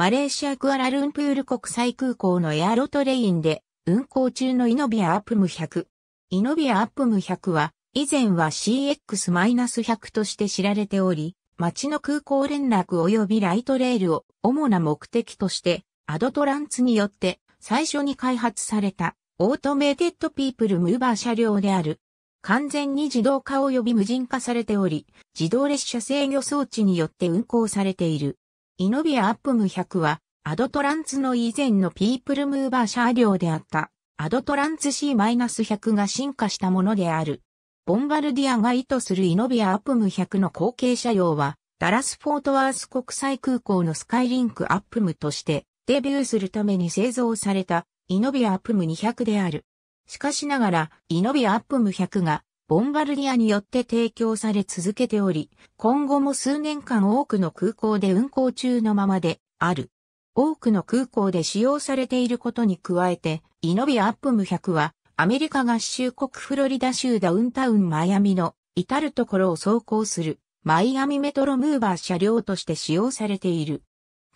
マレーシアクアラルンプール国際空港のエアロトレインで運行中のイノビアアップム100。イノビアアップム100は以前は CX-100 として知られており、町の空港連絡及びライトレールを主な目的としてアドトランツによって最初に開発されたオートメイテッドピープルムーバー車両である。完全に自動化及び無人化されており、自動列車制御装置によって運行されている。イノビアアップム100は、アドトランツの以前のピープルムーバー車両であった、アドトランツ C-100 が進化したものである。ボンバルディアが意図するイノビアアップム100の後継車両は、ダラス・フォートワース国際空港のスカイリンクアップムとして、デビューするために製造された、イノビアアップム200である。しかしながら、イノビアアップム100が、ボンバルディアによって提供され続けており、今後も数年間多くの空港で運航中のままである。多くの空港で使用されていることに加えて、イノビアップム100は、アメリカ合衆国フロリダ州ダウンタウンマイアミの至るところを走行するマイアミメトロムーバー車両として使用されている。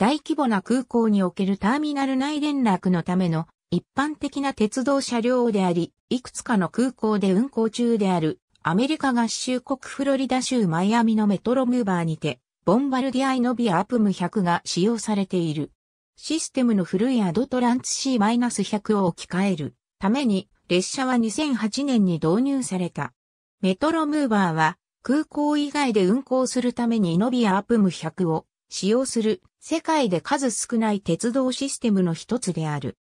大規模な空港におけるターミナル内連絡のための一般的な鉄道車両であり、いくつかの空港で運行中である、アメリカ合衆国フロリダ州マイアミのメトロムーバーにて、ボンバルディアイノビアアプム100が使用されている。システムの古いアドトランツ C-100 を置き換えるために、列車は2008年に導入された。メトロムーバーは、空港以外で運行するためにノビアアプム100を使用する世界で数少ない鉄道システムの一つである。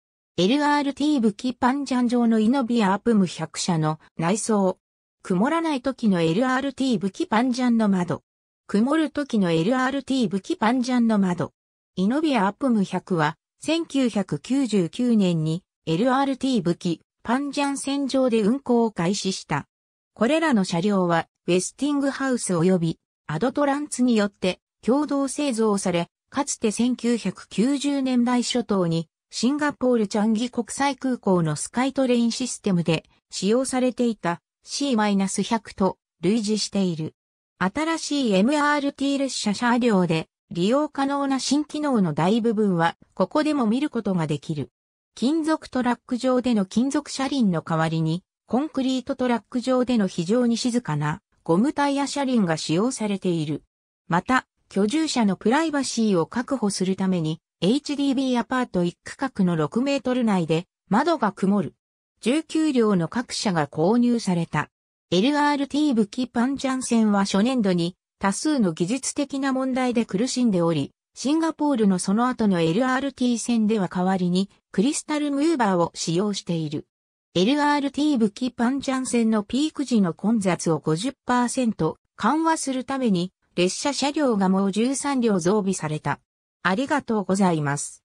LRT 武器パンジャン上のイノビアップム100社の内装。曇らない時の LRT 武器パンジャンの窓。曇る時の LRT 武器パンジャンの窓。イノビアアップム100は、1999年に LRT 武器パンジャン線上で運行を開始した。これらの車両は、ウェスティングハウス及びアドトランツによって共同製造され、かつて1990年代初頭にシンガポールチャンギ国際空港のスカイトレインシステムで使用されていた C-100 と類似している。新しい MRT 列車車両で利用可能な新機能の大部分はここでも見ることができる。金属トラック上での金属車輪の代わりにコンクリートトラック上での非常に静かなゴムタイヤ車輪が使用されている。また、居住者のプライバシーを確保するために HDB アパート1区画の6メートル内で窓が曇る。19両の各社が購入された。LRT 武器パンジャン線は初年度に多数の技術的な問題で苦しんでおり、シンガポールのその後の LRT 線では代わりにクリスタルムーバーを使用している。LRT 武器パンジャン線のピーク時の混雑を50%緩和するために列車車両がもう13両増備された。ありがとうございます。